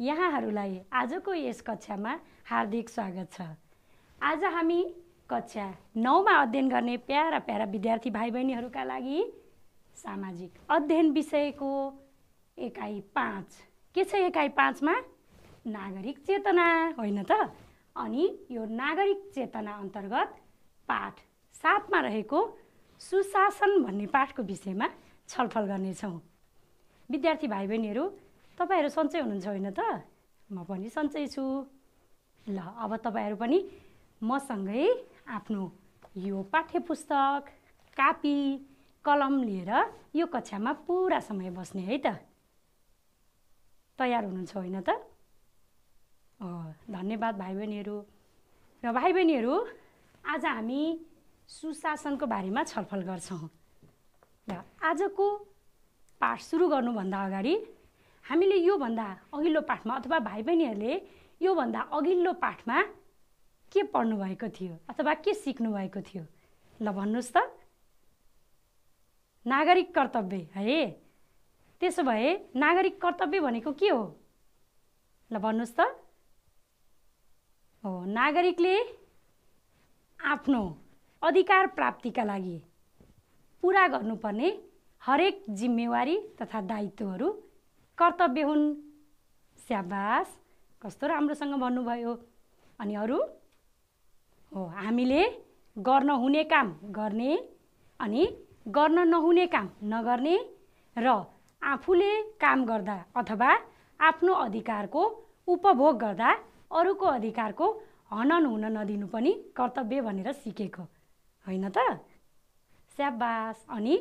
यहाँहरूलाई आजको यस कक्षामा हार्दिक स्वागत छ आज हामी कक्षा नौमा अध्ययन गर्ने प्यारा प्यारा विद्यार्थी भाइ बहिनीहरूका लागि सामाजिक अध्ययन विषयको एकाइ पाँच के छ एकाइ पाँचमा नागरिक चेतना होइन त अनि यो नागरिक चेतना अन्तर्गत पाठ सातमा रहेको सुशासन भन्ने पाठको विषयमा छलफल गर्नेछौँ विद्यार्थी भाइ बहिनीहरू तपाईँहरू सन्चै हुनुहुन्छ होइन त म पनि सन्चै छु ल अब तपाईँहरू पनि मसँगै आफ्नो यो पाठ्य पुस्तक कापी कलम लिएर यो कक्षामा पुरा समय बस्ने है त तयार हुनुहुन्छ होइन त धन्यवाद भाइ बहिनीहरू र भाइ बहिनीहरू आज हामी सुशासनको बारेमा छलफल गर्छौँ र आजको पाठ सुरु गर्नुभन्दा अगाडि हामीले योभन्दा अघिल्लो पाठमा अथवा भाइ बहिनीहरूले योभन्दा अघिल्लो पाठमा के पढ्नुभएको थियो अथवा के सिक्नुभएको थियो ल भन्नुहोस् त नागरिक कर्तव्य है त्यसो भए नागरिक कर्तव्य भनेको के हो ल भन्नुहोस् त हो नागरिकले आफ्नो अधिकार प्राप्तिका लागि पुरा गर्नुपर्ने हरेक जिम्मेवारी तथा दायित्वहरू कर्तव्य हुन् स्याबास कस्तो राम्रोसँग भन्नुभयो अनि अरू हो हामीले गर्न हुने काम गर्ने अनि गर्न नहुने काम नगर्ने र आफूले काम गर्दा अथवा आफ्नो अधिकारको उपभोग गर्दा अरूको अधिकारको हनन हुन नदिनु पनि कर्तव्य भनेर सिकेको होइन त स्याबास अनि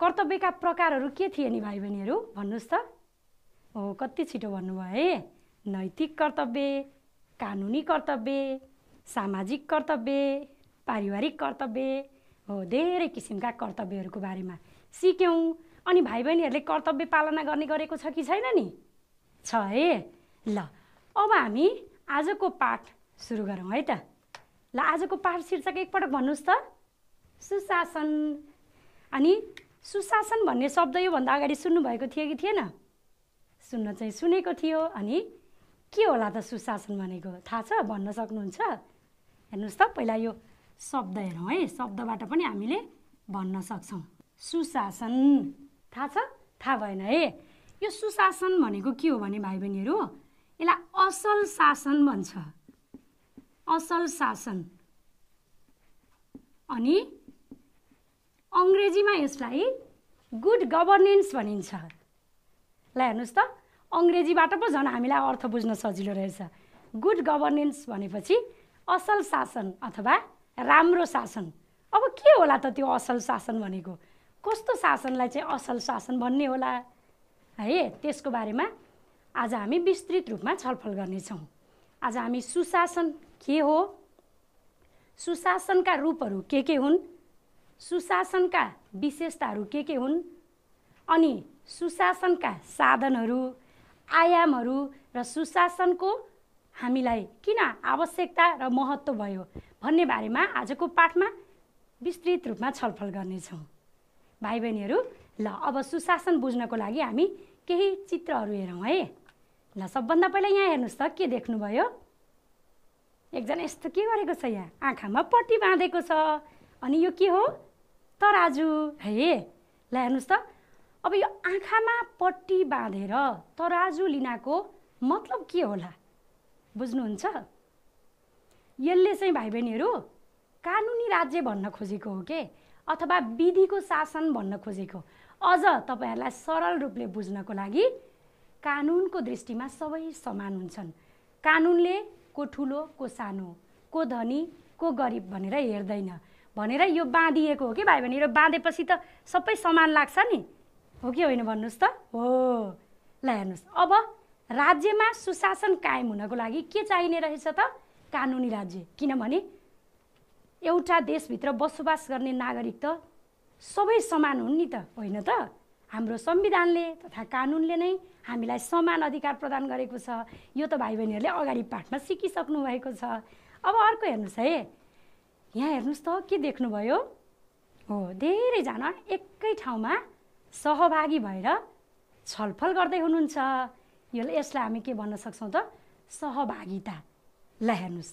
कर्तव्यका प्रकारहरू के थिए नि भाइ बहिनीहरू भन्नुहोस् त हो कति छिटो भन्नुभयो है नैतिक कर्तव्य कानुनी कर्तव्य सामाजिक कर्तव्य पारिवारिक कर्तव्य हो धेरै किसिमका कर्तव्यहरूको बारेमा सिक्यौँ अनि भाइ बहिनीहरूले कर्तव्य पालना गर्ने गरेको छ कि छैन नि छ है ल अब हामी आजको पाठ सुरु गरौँ है त ल आजको पाठ शीर्षक एकपटक भन्नुहोस् त सुशासन अनि सुशासन भन्ने शब्द योभन्दा अगाडि सुन्नुभएको थियो कि थिएन सुन्न चाहिँ सुनेको थियो अनि के होला त सुशासन भनेको थाहा छ भन्न सक्नुहुन्छ हेर्नुहोस् त पहिला यो शब्द हेरौँ है शब्दबाट पनि हामीले भन्न सक्छौँ सुशासन थाहा छ थाहा भएन है यो सुशासन भनेको के हो भने भाइ बहिनीहरू यसलाई असल शासन भन्छ असल शासन अनि अङ्ग्रेजीमा यसलाई गुड गभर्नेन्स भनिन्छ ल हेर्नुहोस् त अङ्ग्रेजीबाट पो झन् हामीलाई अर्थ बुझ्न सजिलो रहेछ गुड गभर्नेन्स भनेपछि असल शासन अथवा राम्रो शासन अब के होला त त्यो असल शासन भनेको कस्तो शासनलाई चाहिँ असल शासन भन्ने होला है त्यसको बारेमा आज हामी विस्तृत रूपमा छलफल गर्नेछौँ आज हामी सुशासन के हो सुशासनका रूपहरू के के हुन् सुशासनका विशेषताहरू के के हुन् अनि सुशासनका साधनहरू आयामहरू र सुशासनको हामीलाई किन आवश्यकता र महत्त्व भयो भन्ने बारेमा आजको पाठमा विस्तृत रूपमा छलफल गर्नेछौँ भाइ बहिनीहरू ल अब सुशासन बुझ्नको लागि हामी केही चित्रहरू हेरौँ है ल सबभन्दा पहिला यहाँ हेर्नुहोस् त के देख्नुभयो एकजना यस्तो के गरेको छ यहाँ आँखामा पट्टी बाँधेको छ अनि यो के हो तराजु है ल हेर्नुहोस् त अब यो आँखामा पट्टी बाँधेर तराजु लिनाको मतलब के होला बुझ्नुहुन्छ यसले चाहिँ भाइ बहिनीहरू कानुनी राज्य भन्न खोजेको हो के अथवा विधिको शासन भन्न खोजेको अझ तपाईँहरूलाई सरल रूपले बुझ्नको लागि कानुनको दृष्टिमा सबै समान हुन्छन् कानुनले को ठुलो को सानो को धनी को गरिब भनेर हेर्दैन भनेर यो बाँधिएको हो कि भाइ बहिनी र बाँधेपछि त सबै समान लाग्छ नि हो कि होइन भन्नुहोस् त हो ल हेर्नुहोस् अब राज्यमा सुशासन कायम हुनको लागि के चाहिने रहेछ त कानुनी राज्य किनभने एउटा देशभित्र बसोबास गर्ने नागरिक त सबै समान हुन् नि त होइन त हाम्रो संविधानले तथा कानुनले नै हामीलाई समान अधिकार प्रदान गरेको छ यो त भाइ बहिनीहरूले अगाडि पाठमा सिकिसक्नु भएको छ अब अर्को हेर्नुहोस् है यहाँ हेर्नुहोस् त के देख्नुभयो हो धेरैजना एकै ठाउँमा सहभागी भएर छलफल गर्दै हुनुहुन्छ यसलाई यसलाई हामी के भन्न सक्छौँ त सहभागिता ल हेर्नुहोस्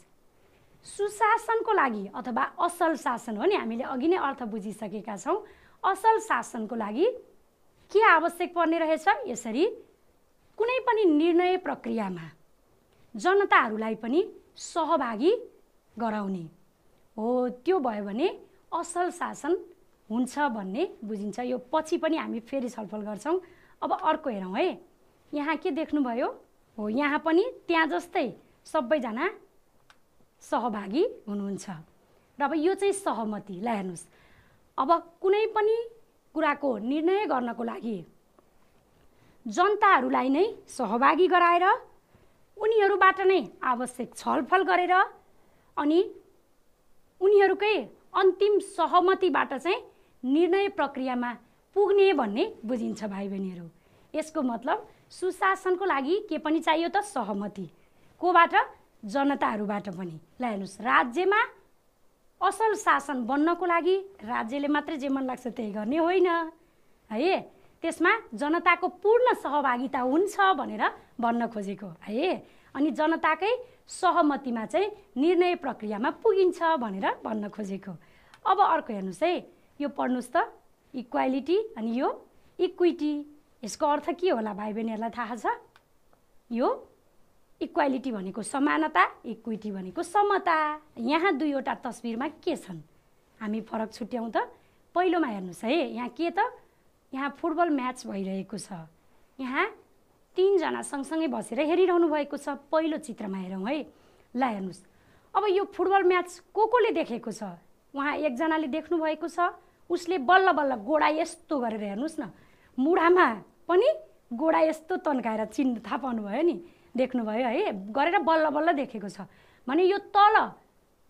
सुशासनको लागि अथवा असल शासन हो नि हामीले अघि नै अर्थ बुझिसकेका छौँ असल शासनको लागि के आवश्यक पर्ने रहेछ यसरी कुनै पनि निर्णय प्रक्रियामा जनताहरूलाई पनि सहभागी गराउने हो त्यो भयो भने असल शासन हुन्छ भन्ने बुझिन्छ यो पछि पनि हामी फेरि छलफल गर्छौँ अब अर्को हेरौँ है यहाँ के देख्नुभयो हो यहाँ पनि त्यहाँ जस्तै सबैजना सहभागी हुनुहुन्छ र अब यो चाहिँ सहमति ल हेर्नुहोस् अब कुनै पनि कुराको निर्णय गर्नको लागि जनताहरूलाई नै सहभागी गराएर उनीहरूबाट नै आवश्यक छलफल गरेर अनि उनीहरूकै अन्तिम सहमतिबाट चाहिँ निर्णय प्रक्रियामा पुग्ने भन्ने बुझिन्छ भाइ बहिनीहरू यसको मतलब सुशासनको लागि के पनि चाहियो त सहमति कोबाट जनताहरूबाट पनि ल हेर्नुहोस् राज्यमा असल शासन बन्नको लागि राज्यले मात्रै जे मन लाग्छ त्यही गर्ने होइन है त्यसमा जनताको पूर्ण सहभागिता हुन्छ भनेर भन्न खोजेको है अनि जनताकै सहमतिमा चाहिँ निर्णय प्रक्रियामा पुगिन्छ भनेर भन्न खोजेको अब अर्को हेर्नुहोस् है यो पढ्नुहोस् त इक्वालिटी अनि यो इक्विटी यसको अर्थ के होला भाइ बहिनीहरूलाई थाहा छ यो इक्वालिटी भनेको समानता इक्विटी भनेको समता यहाँ दुईवटा तस्बिरमा के छन् हामी फरक छुट्याउँ त पहिलोमा हेर्नुहोस् है यहाँ के त यहाँ फुटबल म्याच भइरहेको छ यहाँ तिनजना सँगसँगै बसेर हेरिरहनु भएको छ पहिलो चित्रमा हेरौँ है ल हेर्नुहोस् अब यो फुटबल म्याच को कोले देखेको छ उहाँ एकजनाले देख्नुभएको छ उसले बल्ल बल्ल गोडा यस्तो गरेर हेर्नुहोस् न मुढामा पनि गोडा यस्तो तन्काएर चिन् थाहा पाउनुभयो नि देख्नुभयो है गरेर बल्ल बल्ल देखेको छ भने यो तल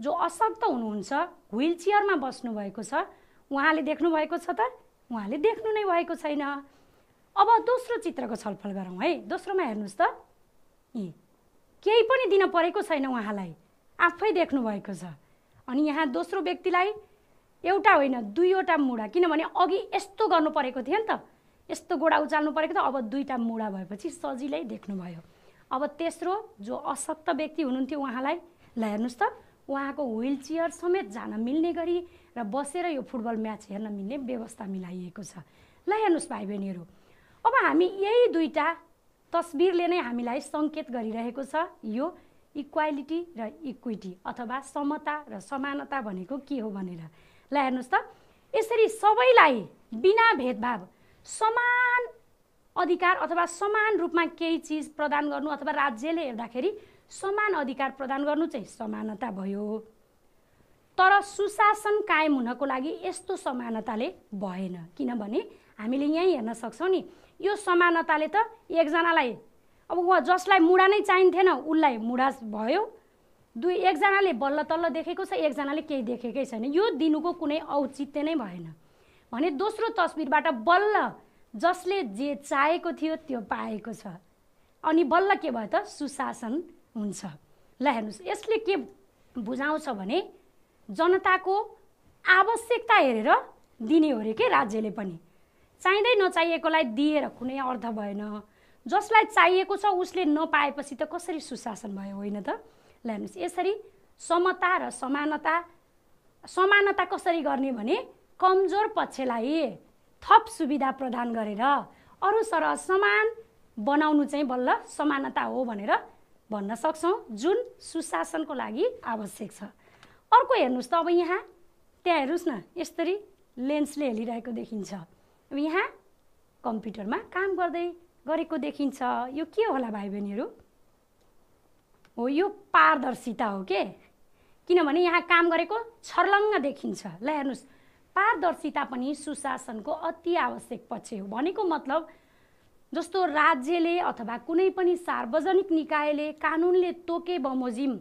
जो अशक्त हुनुहुन्छ ह्विल चेयरमा बस्नुभएको छ उहाँले देख्नुभएको छ त उहाँले देख्नु नै भएको छैन अब दोस्रो चित्रको छलफल गरौँ है दोस्रोमा हेर्नुहोस् त यी केही पनि दिन परेको छैन उहाँलाई आफै देख्नुभएको छ अनि यहाँ दोस्रो व्यक्तिलाई एउटा होइन दुईवटा मुढा किनभने अघि यस्तो गर्नु परेको थियो नि त यस्तो गोडा उचाल्नु परेको त अब दुईवटा मुढा भएपछि सजिलै देख्नुभयो अब तेस्रो जो असक्त व्यक्ति हुनुहुन्थ्यो उहाँलाई ल हेर्नुहोस् त उहाँको व्विल चेयर समेत जान मिल्ने गरी र बसेर यो फुटबल म्याच हेर्न मिल्ने व्यवस्था मिलाइएको छ ल हेर्नुहोस् भाइ बहिनीहरू अब हामी यही दुईवटा तस्बिरले नै हामीलाई सङ्केत गरिरहेको छ यो इक्वालिटी र इक्विटी अथवा समता र समानता भनेको के हो भनेर ल हेर्नुहोस् त यसरी सबैलाई बिना भेदभाव समान अधिकार अथवा समान रूपमा केही चिज प्रदान गर्नु अथवा राज्यले हेर्दाखेरि समान अधिकार प्रदान गर्नु चाहिँ समानता भयो तर सुशासन कायम हुनको लागि यस्तो समानताले भएन किनभने हामीले यहीँ हेर्न सक्छौँ नि यो समानताले त एकजनालाई अब उहाँ जसलाई मुढा नै चाहिन्थेन उसलाई मुढा भयो दुई एकजनाले बल्ल तल्ल देखेको छ एकजनाले केही देखेकै छैन यो दिनुको कुनै औचित्य नै भएन भने दोस्रो तस्बिरबाट बल्ल जसले जे चाहेको थियो त्यो पाएको छ अनि बल्ल के भयो त सुशासन हुन्छ ल हेर्नुहोस् यसले के बुझाउँछ भने जनताको आवश्यकता हेरेर दिने हो अरे के राज्यले पनि चाहिँदै नचाहिएकोलाई दिएर कुनै अर्थ भएन जसलाई चाहिएको छ उसले नपाएपछि त कसरी सुशासन भयो होइन त ल हेर्नुहोस् यसरी समता र समानता समानता कसरी गर्ने भने कमजोर पक्षलाई थप सुविधा प्रदान गरेर अरू सर समान बनाउनु चाहिँ बल्ल समानता हो भनेर भन्न सक्छौँ जुन सुशासनको लागि आवश्यक छ अर्को हेर्नुहोस् त अब यहाँ त्यहाँ हेर्नुहोस् न यसरी लेन्सले हेलिरहेको देखिन्छ अब यहाँ कम्प्युटरमा काम गर्दै गरेको देखिन्छ यो के होला भाइ बहिनीहरू हो यो पारदर्शिता हो के किनभने यहाँ काम गरेको छर्लङ्ग देखिन्छ ल हेर्नुहोस् पारदर्शिता पनि सुशासनको अति आवश्यक पक्ष हो भनेको मतलब जस्तो राज्यले अथवा कुनै पनि सार्वजनिक निकायले कानुनले तोके बमोजिम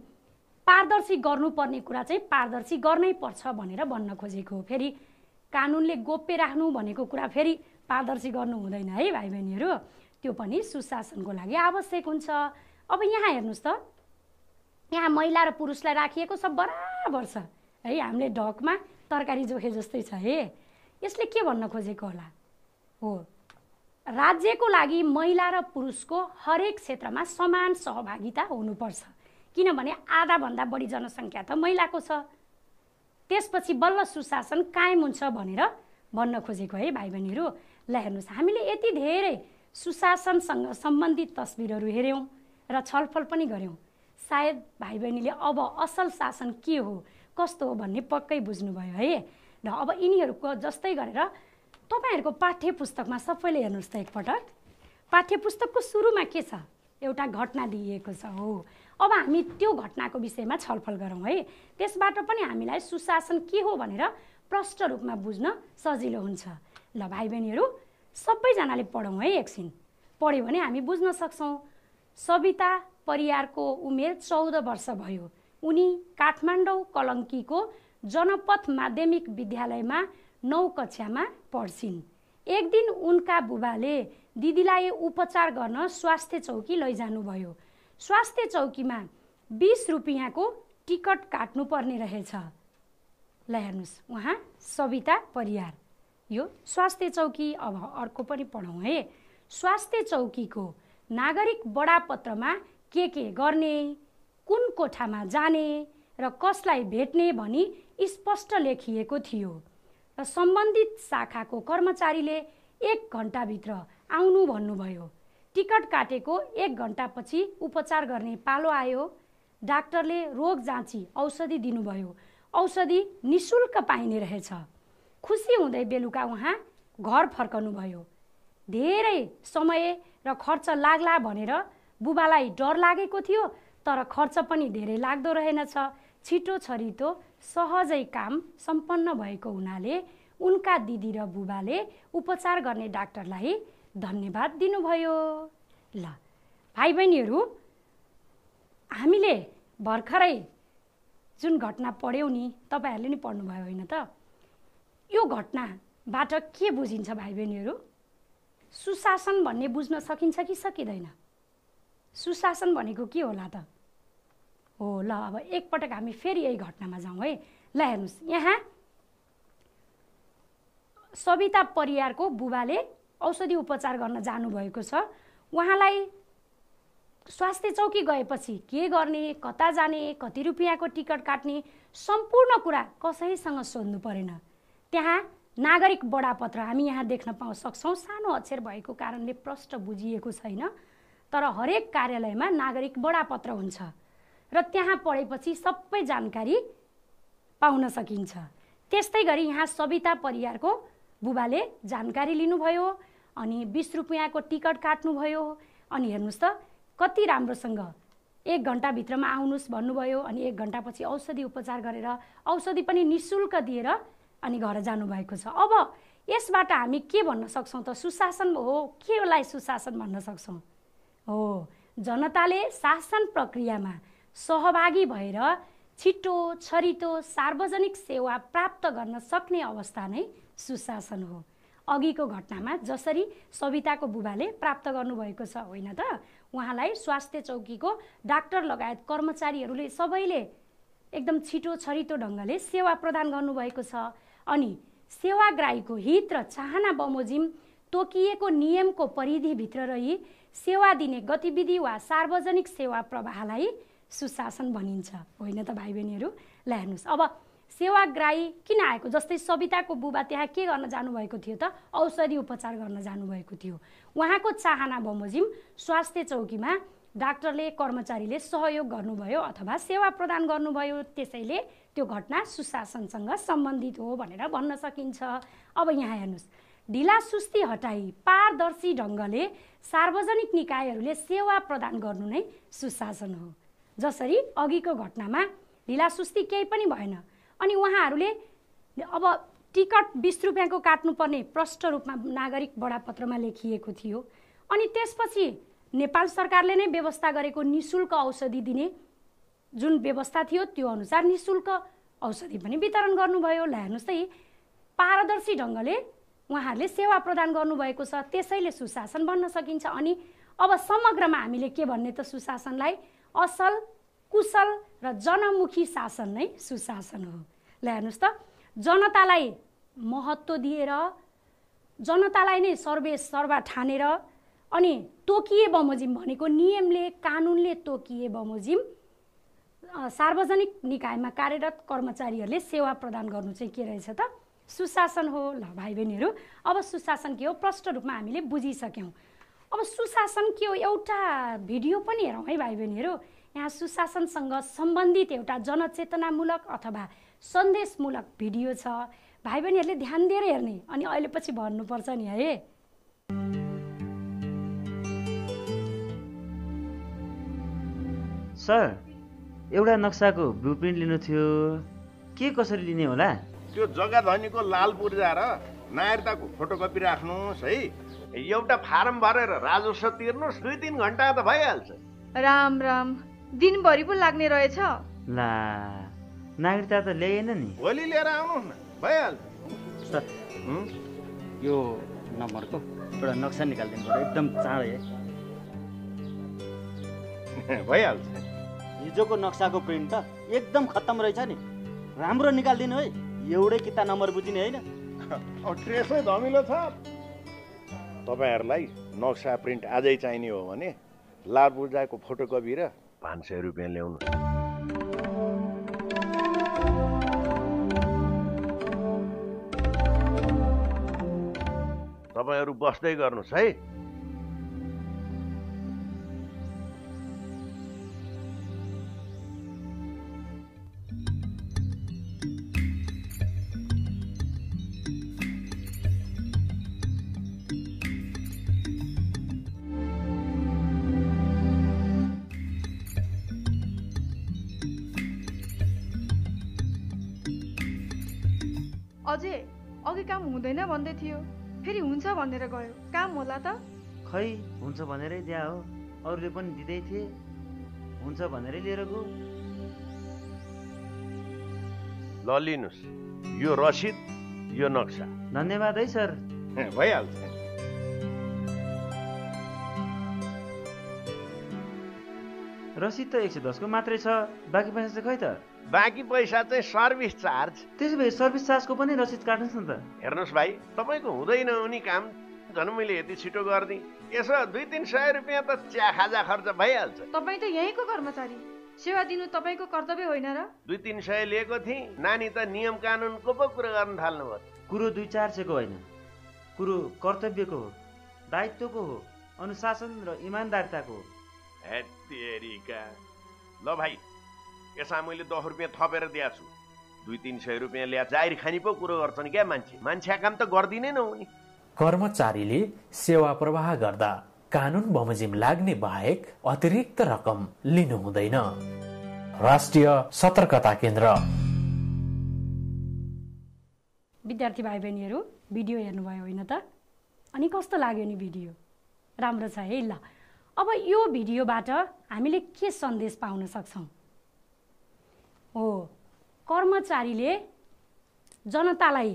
पारदर्शी गर्नुपर्ने कुरा चाहिँ पारदर्शी गर्नै पर्छ भनेर भन्न खोजेको हो फेरि कानुनले गोप्य राख्नु भनेको कुरा फेरि पारदर्शी गर्नु हुँदैन है भाइ बहिनीहरू त्यो पनि सुशासनको लागि आवश्यक हुन्छ अब यहाँ हेर्नुहोस् त यहाँ महिला र पुरुषलाई राखिएको सब बराबर छ है हामीले ढकमा तरकारी जोखे जस्तै छ है यसले के भन्न खोजेको होला हो राज्यको लागि महिला र पुरुषको हरेक क्षेत्रमा समान सहभागिता हुनुपर्छ किनभने आधाभन्दा बढी जनसङ्ख्या त महिलाको छ त्यसपछि बल्ल सुशासन कायम हुन्छ भनेर भन्न खोजेको है भाइ बहिनीहरू ल हेर्नुहोस् हामीले यति धेरै सुशासनसँग सम्बन्धित तस्बिरहरू हेऱ्यौँ र छलफल पनि गऱ्यौँ सायद भाइ बहिनीले अब असल शासन के हो कस्तो हो भन्ने पक्कै बुझ्नुभयो है र अब यिनीहरूको जस्तै गरेर तपाईँहरूको पाठ्य पुस्तकमा सबैले हेर्नुहोस् त एकपटक पाठ्य पुस्तकको सुरुमा के छ एउटा घटना दिइएको छ हो अब हामी त्यो घटनाको विषयमा छलफल गरौँ है त्यसबाट पनि हामीलाई सुशासन के हो भनेर प्रष्ट रूपमा बुझ्न सजिलो हुन्छ ल भाइ बहिनीहरू सबैजनाले पढौँ है एकछिन पढ्यो भने हामी बुझ्न सक्छौँ सविता परियारको उमेर चौध वर्ष भयो उनी काठमाडौँ कलङ्कीको जनपथ माध्यमिक विद्यालयमा नौ कक्षामा पढ्छिन् एक दिन उनका बुबाले दिदीलाई उपचार गर्न स्वास्थ्य चौकी लैजानुभयो स्वास्थ्य चौकीमा बिस रुपियाँको टिकट काट्नुपर्ने रहेछ ल हेर्नुहोस् उहाँ सविता परियार यो स्वास्थ्य चौकी अब अर्को पनि पढौँ है स्वास्थ्य चौकीको नागरिक बडापत्रमा के के गर्ने कुन कोठामा जाने र कसलाई भेट्ने भनी स्पष्ट लेखिएको थियो र सम्बन्धित शाखाको कर्मचारीले एक घन्टाभित्र आउनु भन्नुभयो टिकट काटेको एक घन्टापछि उपचार गर्ने पालो आयो डाक्टरले रोग जाँची औषधि दिनुभयो औषधि निशुल्क पाइने रहेछ खुसी हुँदै बेलुका उहाँ घर फर्कनुभयो धेरै समय र खर्च लाग्ला भनेर बुबालाई डर लागेको थियो तर खर्च पनि धेरै लाग्दो रहेनछ छिटो छरितो सहजै काम सम्पन्न भएको हुनाले उनका दिदी र बुबाले उपचार गर्ने डाक्टरलाई धन्यवाद दिनुभयो ल भाइ बहिनीहरू हामीले भर्खरै जुन घटना पढ्यौँ नि तपाईँहरूले नि पढ्नुभयो होइन त यो घटनाबाट के बुझिन्छ भाइ बहिनीहरू सुशासन भन्ने बुझ्न सकिन्छ कि सकिँदैन सुशासन भनेको के होला त हो ल अब एकपटक हामी फेरि यही घटनामा जाउँ है ल हेर्नुहोस् यहाँ सविता परियारको बुबाले औषधि उपचार गर्न जानुभएको छ उहाँलाई स्वास्थ्य चौकी गएपछि के गर्ने कता जाने कति रुपियाँको टिकट काट्ने सम्पूर्ण कुरा कसैसँग सोध्नु परेन त्यहाँ नागरिक बडापत्र हामी यहाँ देख्न पाउँ सक्छौँ सानो अक्षर भएको कारणले प्रष्ट बुझिएको छैन तर हरेक कार्यालयमा नागरिक बडापत्र हुन्छ र त्यहाँ पढेपछि सबै जानकारी पाउन सकिन्छ त्यस्तै गरी यहाँ सविता परियारको बुबाले जानकारी लिनुभयो अनि बिस रुपियाँको टिकट काट्नुभयो अनि हेर्नुहोस् त कति राम्रोसँग एक घन्टाभित्रमा आउनुहोस् भन्नुभयो अनि एक घन्टापछि औषधि उपचार गरेर औषधि पनि निशुल्क दिएर अनि घर जानुभएको छ अब यसबाट हामी के भन्न सक्छौँ त सुशासन हो केलाई सुशासन भन्न सक्छौँ हो जनताले शासन प्रक्रियामा सहभागी भएर छिटो छरिटो सार्वजनिक सेवा प्राप्त गर्न सक्ने अवस्था नै सुशासन हो अघिको घटनामा जसरी सविताको बुबाले प्राप्त गर्नुभएको छ होइन त उहाँलाई स्वास्थ्य चौकीको डाक्टर लगायत कर्मचारीहरूले सबैले एकदम छिटो छरितो ढङ्गले सेवा प्रदान गर्नुभएको छ अनि सेवाग्राहीको हित र चाहना बमोजिम तोकिएको नियमको परिधिभित्र रही सेवा दिने गतिविधि वा सार्वजनिक सेवा प्रवाहलाई सुशासन भनिन्छ होइन त भाइ बहिनीहरू ल हेर्नुहोस् अब सेवाग्राही किन आएको जस्तै सविताको बुबा त्यहाँ के गर्न जानुभएको थियो त औषधि उपचार गर्न जानुभएको थियो उहाँको चाहना बमोजिम स्वास्थ्य चौकीमा डाक्टरले कर्मचारीले सहयोग गर्नुभयो अथवा सेवा प्रदान गर्नुभयो त्यसैले त्यो घटना सुशासनसँग सम्बन्धित हो भनेर भन्न सकिन्छ अब यहाँ हेर्नुहोस् ढिला सुस्ती हटाई पारदर्शी ढङ्गले सार्वजनिक निकायहरूले सेवा प्रदान गर्नु नै सुशासन हो जसरी अघिको घटनामा ढिलासुस्ती केही पनि भएन अनि उहाँहरूले अब टिकट बिस रुपियाँको काट्नुपर्ने प्रष्ट रूपमा नागरिक बडापत्रमा लेखिएको थियो अनि त्यसपछि नेपाल सरकारले नै व्यवस्था गरेको नि शुल्क औषधि दिने जुन व्यवस्था थियो त्यो अनुसार नि शुल्क औषधि पनि वितरण गर्नुभयो ल हेर्नुहोस् है पारदर्शी ढङ्गले उहाँहरूले सेवा प्रदान गर्नुभएको छ त्यसैले सुशासन भन्न सकिन्छ अनि अब समग्रमा हामीले के भन्ने त सुशासनलाई असल कुशल र जनमुखी शासन नै सुशासन हो ल हेर्नुहोस् त जनतालाई महत्त्व दिएर जनतालाई नै सर्वे सर्वा ठानेर अनि तोकिए बमोजिम भनेको नियमले कानुनले तोकिए बमोजिम सार्वजनिक निकायमा कार्यरत कर्मचारीहरूले सेवा प्रदान गर्नु चाहिँ के रहेछ त सुशासन हो ल भाइ बहिनीहरू अब सुशासन के हो प्रष्ट रूपमा हामीले बुझिसक्यौँ अब सुशासन के हो एउटा भिडियो पनि हेरौँ है भाइ बहिनीहरू यहाँ सुशासनसँग सम्बन्धित एउटा जनचेतनामूलक अथवा सन्देशमूलक भिडियो छ भाइ बहिनीहरूले ध्यान दिएर हेर्ने अनि अहिले पछि भन्नुपर्छ नि है सर एउटा नक्साको ब्लु प्रिन्ट लिनु थियो के कसरी लिने होला त्यो जग्गा धनीको लाल पूर्जा र नागरिकताको फोटोकपी राख्नुहोस् है एउटा फारम भरेर राजस्व तिर्नुहोस् दुई तिन घन्टा त भइहाल्छ राम राम दिनभरि पो लाग्ने रहेछ ला नागरिकता त ल्याएन नि भोलि लिएर न भइहाल्छ सर यो नम्बरको एउटा नक्सा निकालिदिनु पऱ्यो एकदम चाँडै भइहाल्छ हिजोको नक्साको प्रिन्ट त एकदम खत्तम रहेछ नि राम्रो निकालिदिनु है एउटै किता नम्बर बुझिने होइन ट्रेसै धमिलो छ तपाईँहरूलाई नक्सा प्रिन्ट आजै चाहिने हो भने लाल बुर्जाको फोटोकपी र पाँच सय रुपियाँ ल्याउनु तपाईँहरू बस्दै गर्नुहोस् है भन्दै थियो फेरि हुन्छ भनेर गयो काम होला त खै हुन्छ भनेरै दिया हो अरूले पनि दिँदै थिए हुन्छ भनेरै लिएर गयो ल लिनुहोस् यो रसिद यो नक्सा धन्यवाद है सर भइहाल्छ रसिद त एक सय दसको मात्रै छ बाँकी पैसा चाहिँ खै त बाँकी पैसा चाहिँ सर्भिस चार्ज त्यसो भए सर्भिस चार्जको पनि रसिद काट्नुहोस् न त हेर्नुहोस् भाइ तपाईँको हुँदैन हुने काम झन् मैले यति छिटो गरिदिएँ यसो दुई तिन सय रुपियाँ त चिया खाजा खर्च भइहाल्छ तपाईँ त यहीँको कर्मचारी सेवा दिनु तपाईँको कर्तव्य होइन र दुई तिन सय लिएको थिएँ नानी त नियम कानुनको पो कुरा गर्न थाल्नुभयो कुरो दुई चार सयको होइन कुरो कर्तव्यको हो दायित्वको हो अनुशासन र इमान्दारिताको हो ल भाइ यसमा मैले दस रुपियाँ थपेर दिएको छु दुई तिन सय रुपियाँ ल्या जाहिर खाने पो कुरो गर्छन् क्या मान्छे मान्छे काम त गर्दिनै नहुने कर्मचारीले सेवा प्रवाह गर्दा कानुन बमोजिम लाग्ने बाहेक अतिरिक्त रकम लिनु हुँदैन राष्ट्रिय सतर्कता केन्द्र विद्यार्थी भाइ बहिनीहरू भिडियो हेर्नुभयो होइन त अनि कस्तो लाग्यो नि भिडियो राम्रो छ है ल अब यो भिडियोबाट हामीले के सन्देश पाउन सक्छौँ हो कर्मचारीले जनतालाई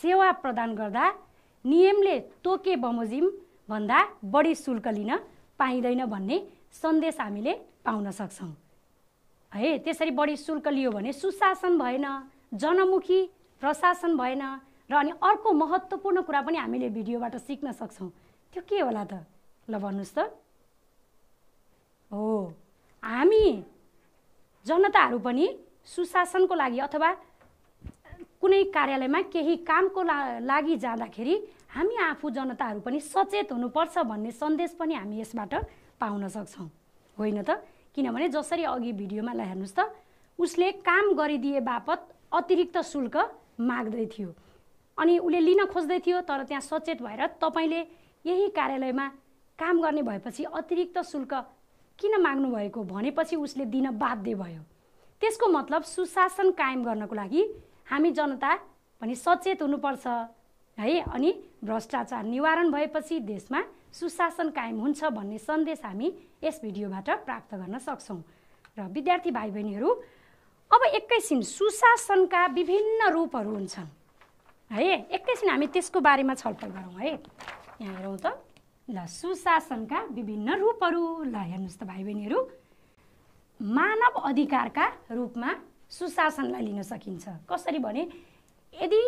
सेवा प्रदान गर्दा नियमले तोके बमोजिम भन्दा बढी शुल्क लिन पाइँदैन भन्ने सन्देश हामीले पाउन सक्छौँ है त्यसरी बढी शुल्क लियो भने सुशासन भएन जनमुखी प्रशासन भएन र अनि अर्को महत्त्वपूर्ण कुरा पनि हामीले भिडियोबाट सिक्न सक्छौँ त्यो के होला त ल भन्नुहोस् त हो हामी जनताहरू पनि सुशासनको लागि अथवा कुनै कार्यालयमा केही कामको ला लागि जाँदाखेरि हामी आफू जनताहरू पनि सचेत हुनुपर्छ भन्ने सन्देश पनि हामी यसबाट पाउन सक्छौँ होइन त किनभने जसरी अघि भिडियोमा ल हेर्नुहोस् त उसले काम गरिदिए बापत अतिरिक्त शुल्क माग्दै थियो अनि उसले लिन खोज्दै थियो तर त्यहाँ सचेत भएर तपाईँले यही कार्यालयमा काम गर्ने भएपछि अतिरिक्त शुल्क किन माग्नुभएको भनेपछि उसले दिन बाध्य भयो त्यसको मतलब सुशासन कायम गर्नको लागि हामी जनता पनि सचेत हुनुपर्छ है अनि भ्रष्टाचार निवारण भएपछि देशमा सुशासन कायम हुन्छ भन्ने सन्देश हामी यस भिडियोबाट प्राप्त गर्न सक्छौँ र विद्यार्थी भाइ बहिनीहरू अब एकैछिन सुशासनका विभिन्न रूपहरू हुन्छन् है एकैछिन हामी त्यसको बारेमा छलफल गरौँ है यहाँ हेरौँ त ल सुशासनका विभिन्न रूपहरू ल हेर्नुहोस् त भाइ बहिनीहरू मानव अधिकारका रूपमा सुशासनलाई लिन सकिन्छ कसरी भने यदि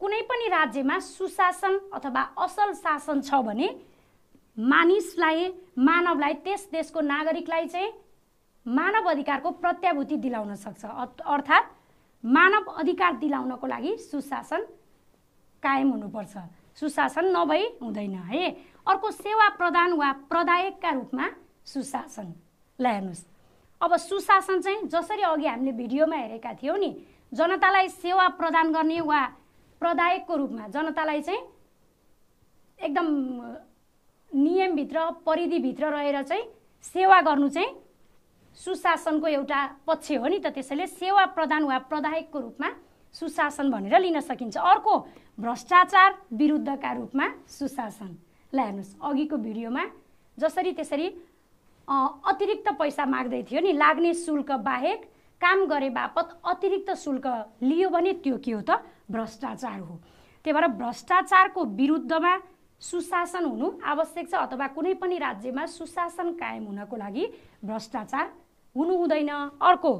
कुनै पनि राज्यमा सुशासन अथवा असल शासन छ भने मानिसलाई मानवलाई त्यस देशको नागरिकलाई चाहिँ मानव अधिकारको प्रत्याभूति दिलाउन सक्छ अर्थात् मानव अधिकार दिलाउनको लागि सुशासन कायम हुनुपर्छ सुशासन नभई हुँदैन है अर्को सेवा प्रदान वा प्रदायकका रूपमा सुशासन ल हेर्नुहोस् अब सुशासन चाहिँ जसरी अघि हामीले भिडियोमा हेरेका थियौँ नि जनतालाई सेवा प्रदान गर्ने वा प्रदायकको रूपमा जनतालाई चाहिँ एकदम नियमभित्र परिधिभित्र रहेर चाहिँ सेवा गर्नु चाहिँ सुशासनको एउटा पक्ष हो नि त त्यसैले सेवा प्रदान वा प्रदायकको रूपमा सुशासन भनेर लिन सकिन्छ अर्को भ्रष्टाचार विरुद्धका रूपमा सुशासन ल हेर्नुहोस् अघिको भिडियोमा जसरी त्यसरी अतिरिक्त पैसा माग्दै थियो नि लाग्ने शुल्क बाहेक काम गरे बापत अतिरिक्त शुल्क लियो भने त्यो के हो त भ्रष्टाचार हो त्यही भएर भ्रष्टाचारको विरुद्धमा सुशासन हुनु आवश्यक छ अथवा कुनै पनि राज्यमा सुशासन कायम हुनको लागि भ्रष्टाचार हुनु हुँदैन अर्को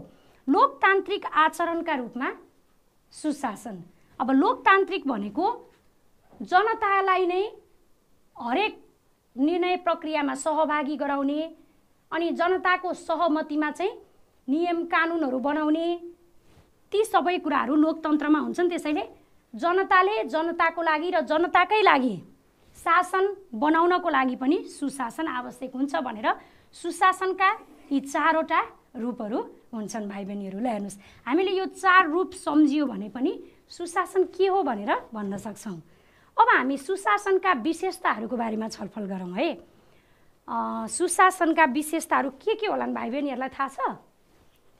लोकतान्त्रिक आचरणका रूपमा सुशासन अब लोकतान्त्रिक भनेको जनतालाई नै हरेक निर्णय प्रक्रियामा सहभागी गराउने अनि जनताको सहमतिमा चाहिँ नियम कानुनहरू बनाउने ती सबै कुराहरू लोकतन्त्रमा हुन्छन् त्यसैले जनताले जनताको लागि र जनताकै लागि शासन बनाउनको लागि पनि सुशासन आवश्यक हुन्छ भनेर सुशासनका यी चारवटा रूपहरू हुन्छन् भाइ बहिनीहरूलाई हेर्नुहोस् हामीले यो चार रूप सम्झियो भने पनि सुशासन के हो भनेर भन्न सक्छौँ अब हामी सुशासनका विशेषताहरूको बारेमा छलफल गरौँ है सुशासनका विशेषताहरू के के होलान् भाइ बहिनीहरूलाई थाहा छ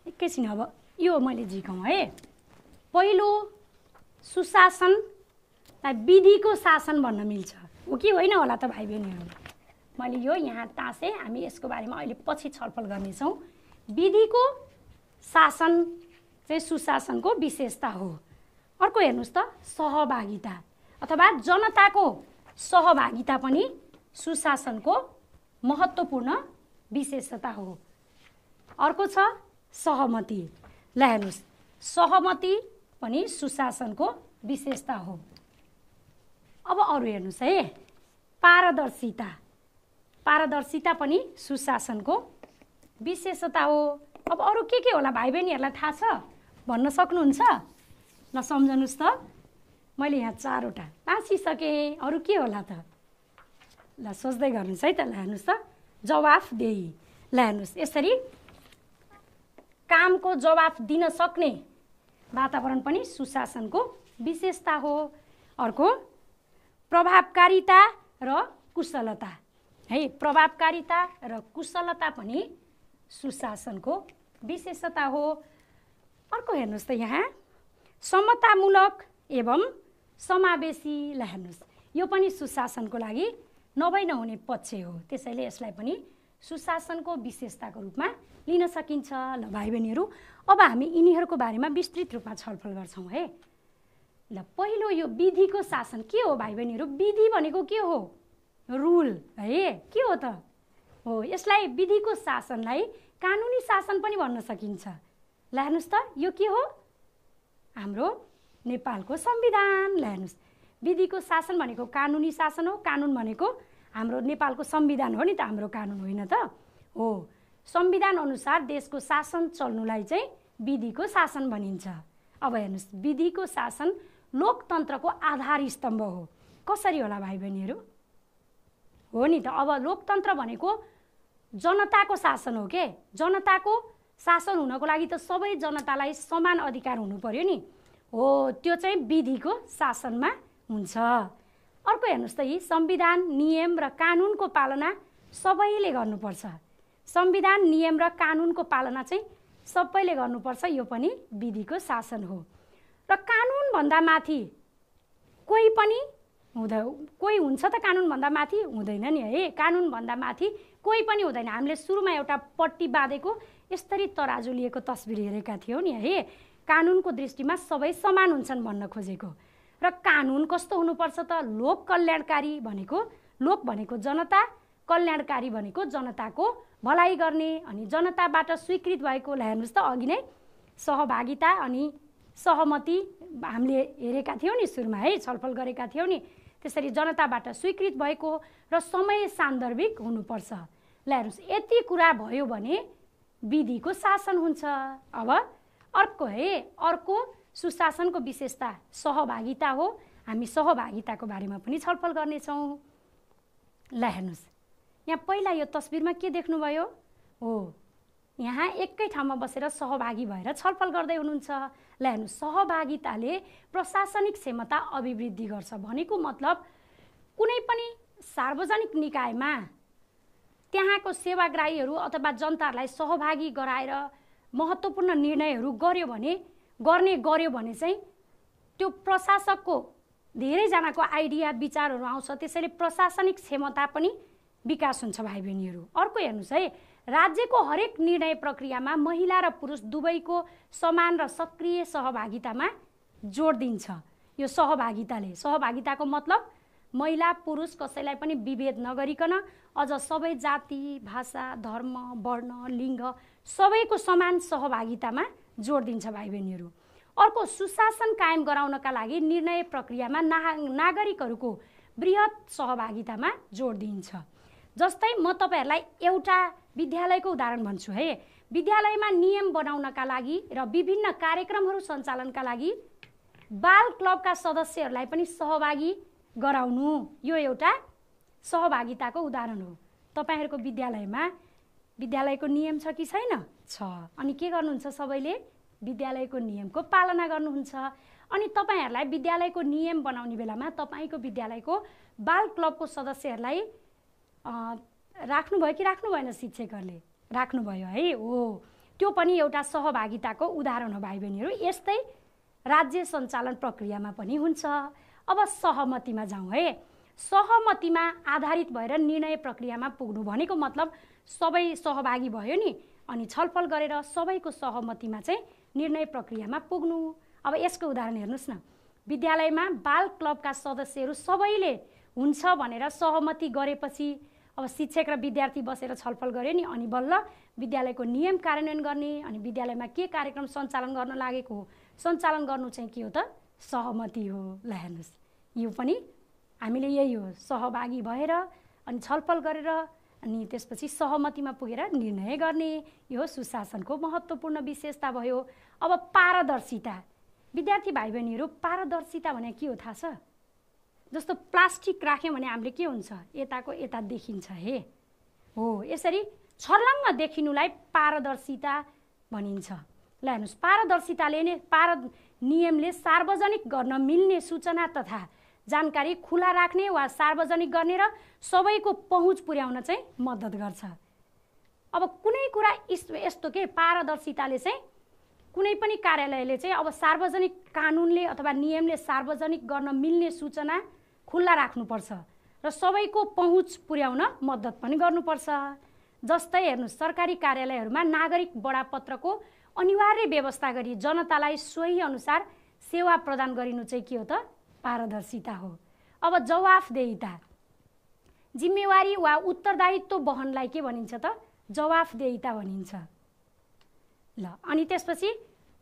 एकैछिन अब यो मैले झिकाउँ है पहिलो सुशासनलाई विधिको शासन भन्न मिल्छ हो कि होइन होला त भाइ बहिनीहरू मैले यो यहाँ तासेँ हामी यसको बारेमा अहिले पछि छलफल गर्नेछौँ विधिको शासन चाहिँ सुशासनको विशेषता हो अर्को हेर्नुहोस् त सहभागिता अथवा जनताको सहभागिता पनि सुशासनको महत्त्वपूर्ण विशेषता हो अर्को छ सहमति ल हेर्नुहोस् सहमति पनि सुशासनको विशेषता हो अब अरू हेर्नुहोस् है पारदर्शिता पारदर्शिता पनि सुशासनको विशेषता हो अब अरू के के होला भाइ बहिनीहरूलाई थाहा छ भन्न सक्नुहुन्छ ल सम्झनुहोस् त मैले यहाँ चारवटा बाँचिसकेँ अरू के होला त ल सोच्दै गर्नुहोस् है त ल हेर्नुहोस् त जवाफ देही ल हेर्नुहोस् यसरी कामको जवाफ दिन सक्ने वातावरण पनि सुशासनको विशेषता हो अर्को प्रभावकारिता र कुशलता है प्रभावकारिता र कुशलता पनि सुशासनको विशेषता हो अर्को हेर्नुहोस् त यहाँ समतामूलक एवं समावेशी ल हेर्नुहोस् यो पनि सुशासनको लागि नभई नहुने पक्ष हो त्यसैले यसलाई पनि सुशासनको विशेषताको रूपमा लिन सकिन्छ ल भाइ बहिनीहरू अब हामी यिनीहरूको बारेमा विस्तृत रूपमा छलफल गर्छौँ है ल पहिलो यो विधिको शासन के हो भाइ बहिनीहरू विधि भनेको के हो रुल है के हो त हो यसलाई विधिको शासनलाई कानुनी शासन पनि भन्न सकिन्छ ल हेर्नुहोस् त यो के हो हाम्रो नेपालको संविधान ल हेर्नुहोस् विधिको शासन भनेको कानुनी शासन हो कानुन भनेको हाम्रो नेपालको संविधान हो नि त हाम्रो कानुन होइन त हो संविधान अनुसार देशको शासन चल्नुलाई चाहिँ विधिको शासन भनिन्छ अब हेर्नुहोस् विधिको शासन लोकतन्त्रको आधार स्तम्भ हो कसरी होला भाइ बहिनीहरू हो नि त अब लोकतन्त्र भनेको जनताको शासन हो के जनताको शासन हुनको लागि त सबै जनतालाई समान अधिकार हुनु पर्यो नि हो त्यो चाहिँ विधिको शासनमा हुन्छ अर्को हेर्नुहोस् त यी संविधान नियम र कानुनको पालना सबैले गर्नुपर्छ संविधान नियम र कानुनको पालना चाहिँ सबैले गर्नुपर्छ यो पनि विधिको शासन हो र कानुनभन्दा माथि कोही पनि हुँदा कोही हुन्छ त कानुनभन्दा माथि हुँदैन नि है कानुनभन्दा माथि कोही पनि हुँदैन हामीले सुरुमा एउटा पट्टी बाँधेको यस्तरी तराजु लिएको तस्बिर हेरेका थियौँ नि है कानुनको दृष्टिमा सबै समान हुन्छन् भन्न खोजेको र कानुन कस्तो हुनुपर्छ त लोक कल्याणकारी भनेको लोक भनेको जनता कल्याणकारी भनेको जनताको भलाइ गर्ने अनि जनताबाट स्वीकृत भएको हेर्नुहोस् त अघि नै सहभागिता अनि सहमति हामीले हेरेका थियौँ नि सुरुमा है छलफल गरेका थियौँ नि त्यसरी जनताबाट स्वीकृत भएको र समय सान्दर्भिक हुनुपर्छ ल हेर्नुहोस् यति कुरा भयो भने विधिको शासन हुन्छ अब अर्को है अर्को सुशासनको विशेषता सहभागिता हो हामी सहभागिताको बारेमा पनि छलफल गर्नेछौँ ल हेर्नुहोस् यहाँ पहिला यो तस्बिरमा के देख्नुभयो हो यहाँ एकै ठाउँमा बसेर सहभागी भएर छलफल गर्दै हुनुहुन्छ ल हेर्नु सहभागिताले प्रशासनिक क्षमता अभिवृद्धि गर्छ भनेको मतलब कुनै पनि सार्वजनिक निकायमा त्यहाँको सेवाग्राहीहरू अथवा जनताहरूलाई सहभागी गराएर महत्त्वपूर्ण निर्णयहरू गर्यो भने गर्ने गर्यो भने चाहिँ त्यो प्रशासकको धेरैजनाको आइडिया विचारहरू आउँछ त्यसैले प्रशासनिक क्षमता पनि विकास हुन्छ भाइ बहिनीहरू अर्को हेर्नुहोस् है राज्यको हरेक निर्णय प्रक्रियामा महिला र पुरुष दुवैको समान र सक्रिय सहभागितामा जोड दिन्छ यो सहभागिताले सहभागिताको मतलब महिला पुरुष कसैलाई पनि विभेद नगरिकन अझ सबै जाति भाषा धर्म वर्ण लिङ्ग सबैको समान सहभागितामा जोड दिन्छ भाइ बहिनीहरू अर्को सुशासन कायम गराउनका लागि निर्णय प्रक्रियामा ना नागरिकहरूको वृहत सहभागितामा जोड दिइन्छ जस्तै म तपाईँहरूलाई एउटा विद्यालयको उदाहरण भन्छु है विद्यालयमा नियम बनाउनका लागि र विभिन्न कार्यक्रमहरू सञ्चालनका लागि बाल क्लबका सदस्यहरूलाई पनि सहभागी गराउनु यो एउटा सहभागिताको उदाहरण हो तपाईँहरूको विद्यालयमा विद्यालयको नियम छ कि छैन छ अनि के गर्नुहुन्छ सबैले विद्यालयको नियमको पालना गर्नुहुन्छ अनि तपाईँहरूलाई विद्यालयको नियम बनाउने बेलामा तपाईँको विद्यालयको बाल क्लबको सदस्यहरूलाई राख्नुभयो कि राख्नु भएन शिक्षकहरूले राख्नुभयो है हो त्यो पनि एउटा सहभागिताको उदाहरण हो भाइ बहिनीहरू यस्तै राज्य सञ्चालन प्रक्रियामा पनि हुन्छ अब सहमतिमा जाउँ है सहमतिमा आधारित भएर निर्णय प्रक्रियामा पुग्नु भनेको मतलब सबै सहभागी भयो नि अनि छलफल गरेर सबैको सहमतिमा चाहिँ निर्णय प्रक्रियामा पुग्नु अब यसको उदाहरण हेर्नुहोस् न विद्यालयमा बाल क्लबका सदस्यहरू सबैले हुन्छ भनेर सहमति गरेपछि अब शिक्षक र विद्यार्थी बसेर छलफल गऱ्यो नि अनि बल्ल विद्यालयको नियम कार्यान्वयन गर्ने अनि विद्यालयमा के कार्यक्रम सञ्चालन गर्न लागेको हो सञ्चालन गर्नु चाहिँ के हो त सहमति हो ल हेर्नुहोस् यो पनि हामीले यही हो सहभागी भएर अनि छलफल गरेर अनि त्यसपछि सहमतिमा पुगेर निर्णय गर्ने यो सुशासनको महत्त्वपूर्ण विशेषता भयो अब पारदर्शिता विद्यार्थी भाइ बहिनीहरू पारदर्शिता भने के हो थाहा छ जस्तो प्लास्टिक राख्यौँ भने हामीले के हुन्छ यताको यता देखिन्छ हे हो यसरी छर्लङ्ग देखिनुलाई पारदर्शिता भनिन्छ ल हेर्नुहोस् पारदर्शिताले नै पार नियमले सार्वजनिक गर्न मिल्ने सूचना तथा जानकारी खुला राख्ने वा सार्वजनिक गर्ने र सबैको पहुँच पुर्याउन चाहिँ मद्दत गर्छ अब कुनै कुरा यस्तो के पारदर्शिताले चाहिँ कुनै पनि कार्यालयले चाहिँ अब सार्वजनिक कानुनले अथवा नियमले सार्वजनिक गर्न मिल्ने सूचना खुल्ला राख्नुपर्छ र सबैको पहुँच पुर्याउन मद्दत पनि गर्नुपर्छ जस्तै हेर्नु सरकारी कार्यालयहरूमा नागरिक बडापत्रको अनिवार्य व्यवस्था गरी जनतालाई सोही अनुसार सेवा प्रदान गरिनु चाहिँ के हो त पारदर्शिता हो अब जवाफदेहिता जिम्मेवारी वा उत्तरदायित्व वहनलाई के भनिन्छ त जवाफदेहिता भनिन्छ ल अनि त्यसपछि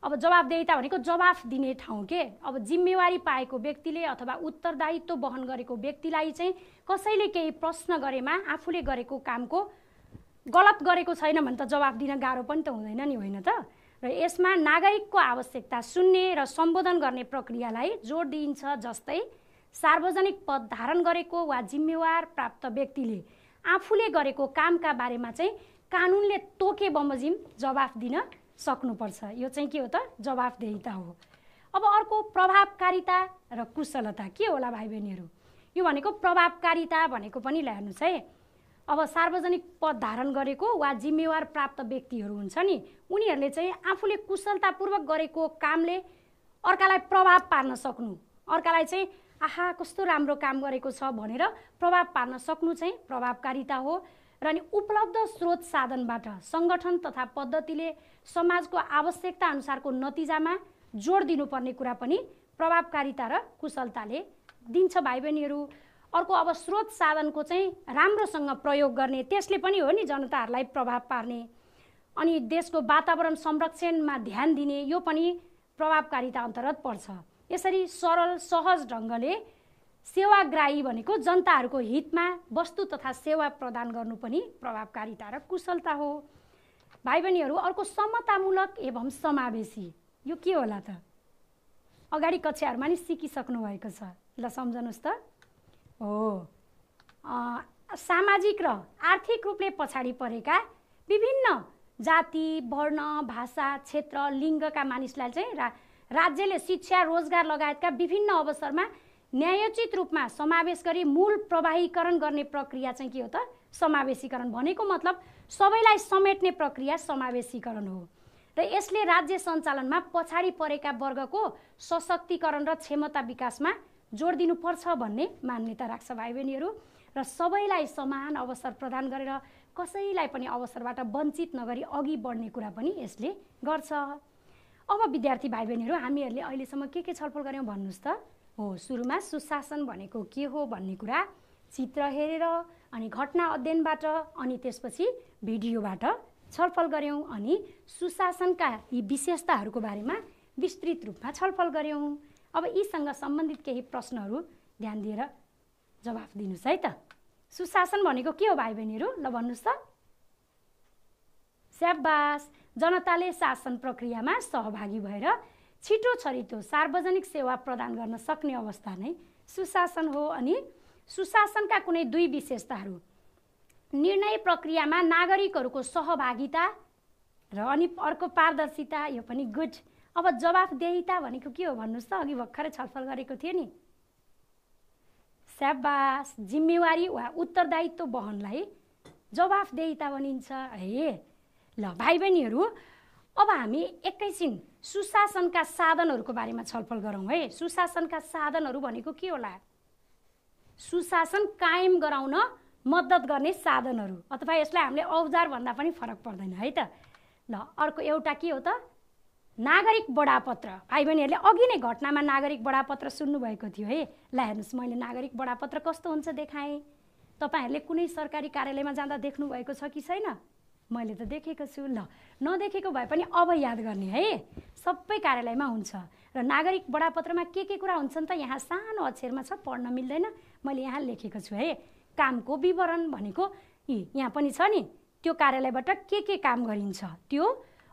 अब जवाबदेता भनेको जवाफ दिने ठाउँ के अब जिम्मेवारी पाएको व्यक्तिले अथवा उत्तरदायित्व वहन गरेको व्यक्तिलाई चाहिँ कसैले केही प्रश्न गरेमा आफूले गरेको कामको गलत गरेको छैन भने त जवाफ दिन गाह्रो पनि त हुँदैन नि होइन त र यसमा नागरिकको आवश्यकता सुन्ने र सम्बोधन गर्ने प्रक्रियालाई जोड दिइन्छ जस्तै सार्वजनिक पद धारण गरेको वा जिम्मेवार प्राप्त व्यक्तिले आफूले गरेको कामका बारेमा चाहिँ कानुनले तोके बमोजिम जवाफ दिन सक्नुपर्छ यो चाहिँ के हो त जवाफदेहिता हो अब अर्को प्रभावकारिता र कुशलता के होला भाइ बहिनीहरू यो भनेको प्रभावकारिता भनेको पनि ल्याउनुहोस् है अब सार्वजनिक पद धारण गरेको वा जिम्मेवार प्राप्त व्यक्तिहरू हुन्छ नि उनीहरूले चाहिँ आफूले कुशलतापूर्वक गरेको कामले अर्कालाई प्रभाव पार्न सक्नु अर्कालाई चाहिँ आहा कस्तो राम्रो काम गरेको छ भनेर प्रभाव पार्न सक्नु चाहिँ प्रभावकारिता हो र अनि उपलब्ध स्रोत साधनबाट सङ्गठन तथा पद्धतिले समाजको आवश्यकता अनुसारको नतिजामा जोड दिनुपर्ने कुरा पनि प्रभावकारिता र कुशलताले दिन्छ भाइ बहिनीहरू अर्को अब स्रोत साधनको चाहिँ राम्रोसँग प्रयोग गर्ने त्यसले पनि हो नि जनताहरूलाई प्रभाव पार्ने अनि देशको वातावरण संरक्षणमा ध्यान दिने यो पनि प्रभावकारिता अन्तर्गत पर्छ यसरी सरल सहज ढङ्गले सेवाग्राही भनेको जनताहरूको हितमा वस्तु तथा सेवा प्रदान गर्नु पनि प्रभावकारिता र कुशलता हो भाइ बहिनीहरू अर्को समतामूलक एवं समावेशी यो के होला त अगाडि कक्षाहरूमा नि सिकिसक्नु भएको छ ल सम्झनुहोस् त हो सामाजिक र आर्थिक रूपले पछाडि परेका विभिन्न जाति वर्ण भाषा क्षेत्र लिङ्गका मानिसलाई चाहिँ रा राज्यले शिक्षा रोजगार लगायतका विभिन्न अवसरमा न्यायोचित रूपमा समावेश गरी मूल प्रवाहीकरण गर्ने प्रक्रिया चाहिँ के हो त समावेशीकरण भनेको मतलब सबैलाई समेट्ने प्रक्रिया समावेशीकरण हो र यसले राज्य सञ्चालनमा पछाडि परेका वर्गको सशक्तिकरण र क्षमता विकासमा जोड दिनुपर्छ भन्ने मान्यता राख्छ भाइ बहिनीहरू र सबैलाई समान अवसर प्रदान गरेर कसैलाई पनि अवसरबाट वञ्चित नगरी अघि बढ्ने कुरा पनि यसले गर्छ अब विद्यार्थी भाइ बहिनीहरू हामीहरूले अहिलेसम्म के के छलफल गऱ्यौँ भन्नुहोस् त हो सुरुमा सुशासन भनेको के हो भन्ने कुरा चित्र हेरेर अनि घटना अध्ययनबाट अनि त्यसपछि भिडियोबाट छलफल गऱ्यौँ अनि सुशासनका यी विशेषताहरूको बारेमा विस्तृत रूपमा छलफल गऱ्यौँ अब यीसँग सम्बन्धित केही प्रश्नहरू ध्यान दिएर जवाफ दिनुहोस् है त सुशासन भनेको के हो भाइ बहिनीहरू ल भन्नुहोस् त स्याबास जनताले शासन प्रक्रियामा सहभागी भएर छिटो छरिटो सार्वजनिक सेवा प्रदान गर्न सक्ने अवस्था नै सुशासन हो अनि सुशासनका कुनै दुई विशेषताहरू निर्णय प्रक्रियामा नागरिकहरूको सहभागिता र अनि अर्को पारदर्शिता यो पनि गुड अब जवाफदेहिता भनेको के हो भन्नुहोस् त अघि भर्खरै छलफल गरेको थियो नि स्याबास जिम्मेवारी वा उत्तरदायित्व वहनलाई जवाफदेहिता भनिन्छ है ल भाइ बहिनीहरू अब हामी एकैछिन सुशासनका साधनहरूको बारेमा छलफल गरौँ है सुशासनका साधनहरू भनेको के होला सुशासन कायम गराउन मद्दत गर्ने साधनहरू अथवा यसलाई हामीले औजार भन्दा पनि फरक पर्दैन है त ल अर्को एउटा के हो त नागरिक बडापत्र भाइ बहिनीहरूले अघि नै घटनामा नागरिक बडापत्र सुन्नुभएको थियो है ल हेर्नुहोस् मैले नागरिक बडापत्र कस्तो हुन्छ देखाएँ तपाईँहरूले कुनै सरकारी कार्यालयमा जाँदा देख्नुभएको छ कि छैन मैले त देखेको छु ल नदेखेको भए पनि अब याद गर्ने है सबै कार्यालयमा हुन्छ र नागरिक बडापत्रमा के के कुरा हुन्छन् त यहाँ सानो अक्षरमा छ पढ्न मिल्दैन मैले यहाँ लेखेको छु है कामको विवरण भनेको यी यहाँ पनि छ नि त्यो कार्यालयबाट के के काम गरिन्छ त्यो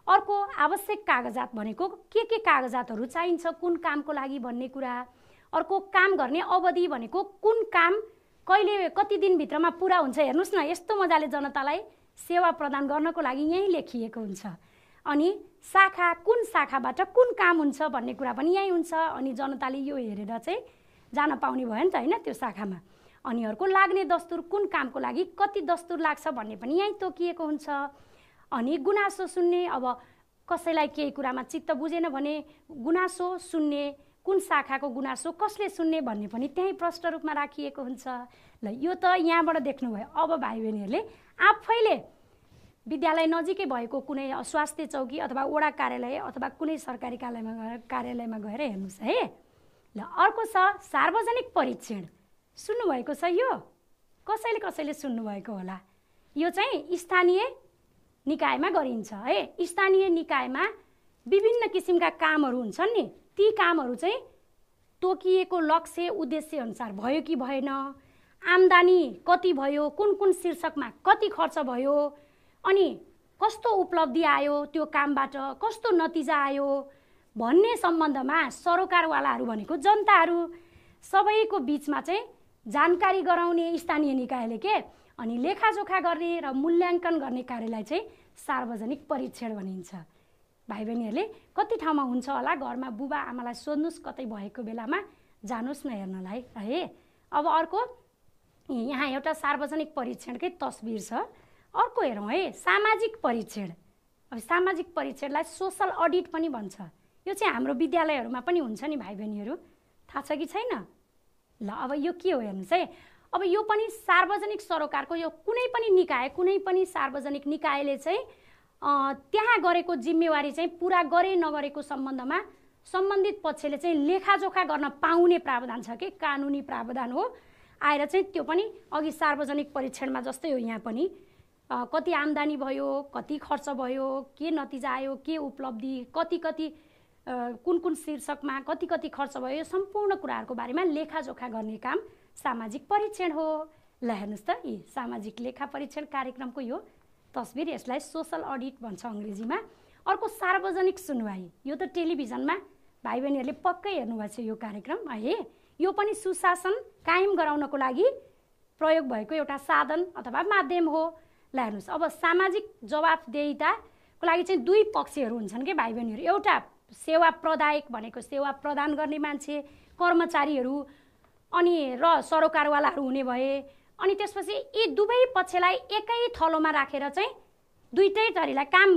अर्को आवश्यक कागजात भनेको के के कागजातहरू चाहिन्छ कुन कामको लागि भन्ने कुरा अर्को काम गर्ने अवधि भनेको कुन काम कहिले कति दिनभित्रमा पुरा हुन्छ हेर्नुहोस् न यस्तो मजाले जनतालाई सेवा प्रदान गर्नको लागि यहीँ लेखिएको हुन्छ अनि शाखा कुन शाखाबाट कुन काम हुन्छ भन्ने कुरा पनि यहीँ हुन्छ अनि जनताले यो हेरेर चाहिँ जान पाउने भयो नि त होइन त्यो शाखामा अनि अर्को लाग्ने दस्तुर कुन कामको लागि कति दस्तुर लाग्छ भन्ने पनि यहीँ तोकिएको हुन्छ अनि गुनासो सुन्ने अब कसैलाई केही कुरामा चित्त बुझेन भने गुनासो सुन्ने कुन शाखाको गुनासो कसले सुन्ने भन्ने पनि त्यहीँ प्रष्ट रूपमा राखिएको हुन्छ ल यो त यहाँबाट देख्नुभयो अब भाइ बहिनीहरूले आफैले विद्यालय नजिकै भएको कुनै स्वास्थ्य चौकी अथवा वडा कार्यालय अथवा कुनै सरकारी कार्यालयमा गएर कार्यालयमा गएर हेर्नुहोस् है ल अर्को छ सार्वजनिक परीक्षण सुन्नुभएको छ यो कसैले कसैले सुन्नुभएको होला यो चाहिँ स्थानीय निकायमा गरिन्छ है स्थानीय निकायमा विभिन्न किसिमका कामहरू हुन्छन् नि ती कामहरू चाहिँ तोकिएको लक्ष्य उद्देश्यअनुसार भयो कि भएन आम्दानी कति भयो कुन कुन शीर्षकमा कति खर्च भयो अनि कस्तो उपलब्धि आयो त्यो कामबाट कस्तो नतिजा आयो भन्ने सम्बन्धमा सरोकारवालाहरू भनेको जनताहरू सबैको बिचमा चाहिँ जानकारी गराउने स्थानीय निकायले के अनि लेखाजोखा गर्ने र मूल्याङ्कन गर्ने कार्यलाई चाहिँ सार्वजनिक परीक्षण भनिन्छ भाइ बहिनीहरूले कति ठाउँमा हुन्छ होला घरमा बुबा आमालाई सोध्नुहोस् कतै भएको बेलामा जानुहोस् न हेर्नलाई है अब अर्को यहाँ एउटा सार्वजनिक परीक्षणकै तस्बिर छ अर्को हेरौँ है सामाजिक परीक्षण अब सामाजिक परीक्षणलाई सोसल अडिट पनि भन्छ यो चाहिँ हाम्रो विद्यालयहरूमा पनि हुन्छ नि भाइ बहिनीहरू थाहा छ कि छैन ल अब यो के हो हेर्नुहोस् है अब यो पनि सार्वजनिक सरोकारको यो कुनै पनि निकाय कुनै पनि सार्वजनिक निकायले चाहिँ त्यहाँ गरेको जिम्मेवारी चाहिँ पुरा गरे नगरेको सम्बन्धमा सम्बन्धित पक्षले चाहिँ लेखाजोखा गर्न पाउने प्रावधान छ कि कानुनी प्रावधान हो आएर चाहिँ त्यो पनि अघि सार्वजनिक परीक्षणमा जस्तै हो यहाँ पनि कति आम्दानी भयो कति खर्च भयो के नतिजा आयो के उपलब्धि कति कति कुन कुन शीर्षकमा कति कति खर्च भयो यो सम्पूर्ण कुराहरूको बारेमा लेखाजोखा गर्ने काम सामाजिक परीक्षण हो ल हेर्नुहोस् त यी सामाजिक लेखा परीक्षण कार्यक्रमको यो तस्विर यसलाई सोसल अडिट भन्छ अङ्ग्रेजीमा अर्को सार्वजनिक सुनवाई यो त टेलिभिजनमा भाइ बहिनीहरूले पक्कै हेर्नुभएको छ यो कार्यक्रम है यो पनि सुशासन कायम गराउनको लागि प्रयोग भएको एउटा साधन अथवा माध्यम हो ल हेर्नुहोस् अब सामाजिक जवाबदेहिताको लागि चाहिँ दुई पक्षहरू हुन्छन् कि भाइ बहिनीहरू एउटा सेवा प्रदायक भनेको सेवा प्रदान गर्ने मान्छे कर्मचारीहरू अनि र सरोकारवालाहरू हुने भए अनि त्यसपछि यी दुवै पक्षलाई एकै थलोमा राखेर चाहिँ दुइटै थरीलाई काम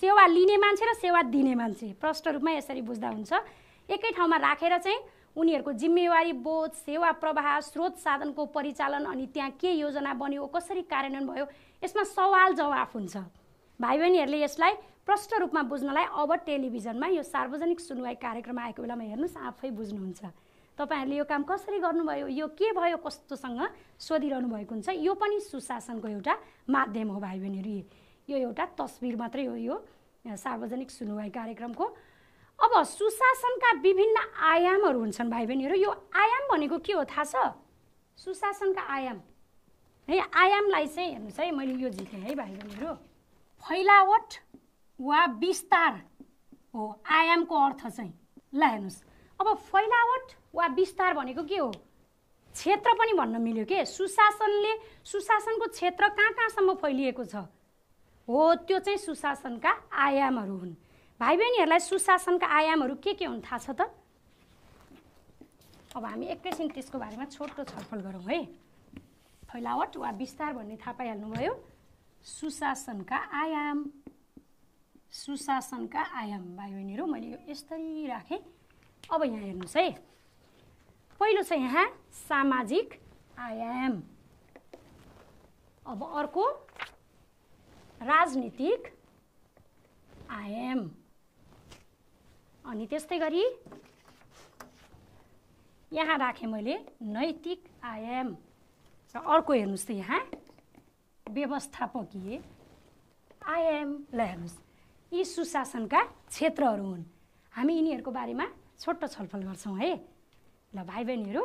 सेवा लिने मान्छे र सेवा दिने मान्छे प्रष्ट रूपमा यसरी बुझ्दा हुन्छ एकै ठाउँमा राखेर चाहिँ उनीहरूको जिम्मेवारी बोध सेवा प्रवाह स्रोत साधनको परिचालन अनि त्यहाँ के योजना बन्यो कसरी कार्यान्वयन भयो यसमा सवाल जवाफ हुन्छ भाइ बहिनीहरूले यसलाई प्रष्ट रूपमा बुझ्नलाई अब टेलिभिजनमा यो सार्वजनिक सुनवाई कार्यक्रम आएको बेलामा हेर्नुहोस् आफै बुझ्नुहुन्छ तपाईँहरूले यो काम कसरी गर्नुभयो यो के भयो कस्तोसँग सोधिरहनु भएको हुन्छ यो पनि सुशासनको एउटा माध्यम हो भाइ बहिनीहरू यो एउटा तस्विर मात्रै हो यो सार्वजनिक सुनवाई कार्यक्रमको अब सुशासनका विभिन्न आयामहरू हुन्छन् भाइ बहिनीहरू यो आयाम भनेको के हो थाहा छ सुशासनका आयाम है आयामलाई चाहिँ हेर्नुहोस् है मैले यो झिकेँ है भाइ बहिनीहरू फैलावट वा विस्तार हो आयामको अर्थ चाहिँ ल हेर्नुहोस् अब फैलावट वा विस्तार भनेको के हो क्षेत्र पनि भन्न मिल्यो के सुशासनले सुशासनको क्षेत्र कहाँ कहाँसम्म फैलिएको छ हो त्यो चाहिँ सुशासनका आयामहरू हुन् भाइ बहिनीहरूलाई सुशासनका आयामहरू के के हुन् थाहा छ त अब हामी एकैछिन त्यसको बारेमा छोटो छलफल गरौँ है फैलावट वा विस्तार भन्ने थाहा पाइहाल्नुभयो सुशासनका आयाम सुशासनका आयाम भाइ बहिनीहरू मैले यो यसरी राखेँ अब यहाँ हेर्नुहोस् है पहिलो छ यहाँ सामाजिक आयाम अब अर्को राजनीतिक आयाम अनि त्यस्तै गरी यहाँ राखेँ मैले नैतिक आयाम र अर्को हेर्नुहोस् त यहाँ व्यवस्थापकीय आयामलाई हेर्नुहोस् यी सुशासनका क्षेत्रहरू हुन् हामी यिनीहरूको बारेमा छोटो छलफल गर्छौँ है ल भाइ बहिनीहरू